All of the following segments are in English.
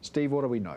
Steve, what do we know?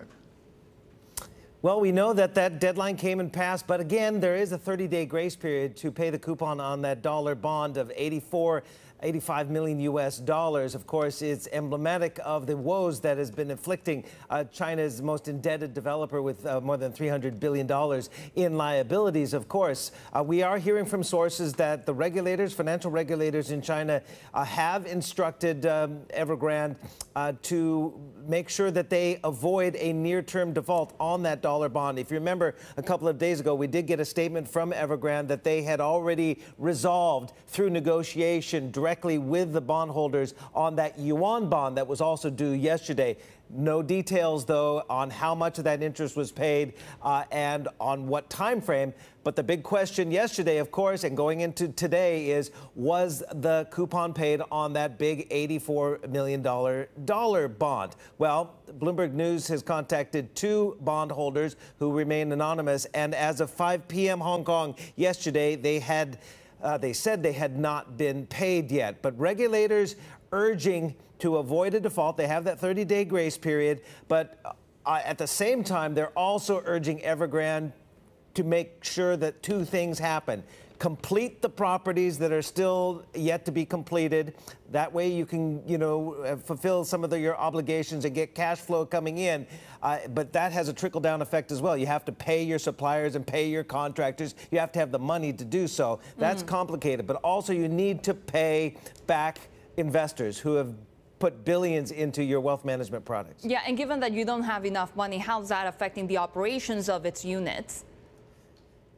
Well, we know that that deadline came and passed, but again, there is a 30-day grace period to pay the coupon on that dollar bond of 84, 85 million U.S. dollars. Of course, it's emblematic of the woes that has been inflicting uh, China's most indebted developer with uh, more than 300 billion dollars in liabilities. Of course, uh, we are hearing from sources that the regulators, financial regulators in China, uh, have instructed um, Evergrande uh, to make sure that they avoid a near-term default on that dollar bond. If you remember, a couple of days ago, we did get a statement from Evergrande that they had already resolved through negotiation directly with the bondholders on that yuan bond that was also due yesterday. No details, though, on how much of that interest was paid uh, and on what time frame. But the big question yesterday, of course, and going into today is, was the coupon paid on that big $84 million dollar bond? Well, Bloomberg News has contacted two bondholders who remain anonymous. And as of 5 p.m. Hong Kong yesterday, they had uh, they said they had not been paid yet. But regulators urging to avoid a default. They have that 30 day grace period, but uh, at the same time, they're also urging Evergrande to make sure that two things happen complete the properties that are still yet to be completed. That way you can, you know, uh, fulfill some of the, your obligations and get cash flow coming in. Uh, but that has a trickle down effect as well. You have to pay your suppliers and pay your contractors. You have to have the money to do so. That's mm. complicated. But also you need to pay back investors who have put billions into your wealth management products. Yeah, and given that you don't have enough money, how's that affecting the operations of its units?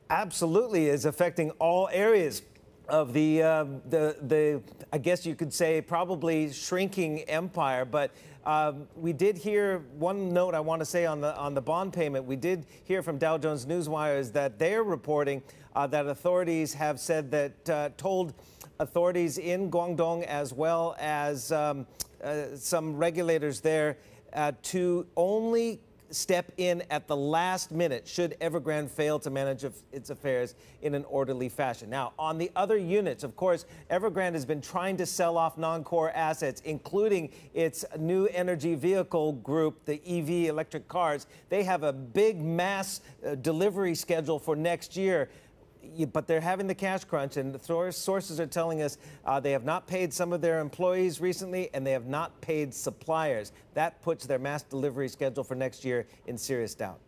Absolutely is affecting all areas of the uh, the the I guess you could say probably shrinking empire, but. Um, we did hear one note I want to say on the on the bond payment. We did hear from Dow Jones Newswire is that they're reporting uh, that authorities have said that uh, told authorities in Guangdong as well as um, uh, some regulators there uh, to only step in at the last minute should Evergrande fail to manage its affairs in an orderly fashion. Now, on the other units, of course, Evergrande has been trying to sell off non core assets, including its new energy vehicle group, the EV electric cars. They have a big mass uh, delivery schedule for next year but they're having the cash crunch, and the sources are telling us uh, they have not paid some of their employees recently, and they have not paid suppliers. That puts their mass delivery schedule for next year in serious doubt.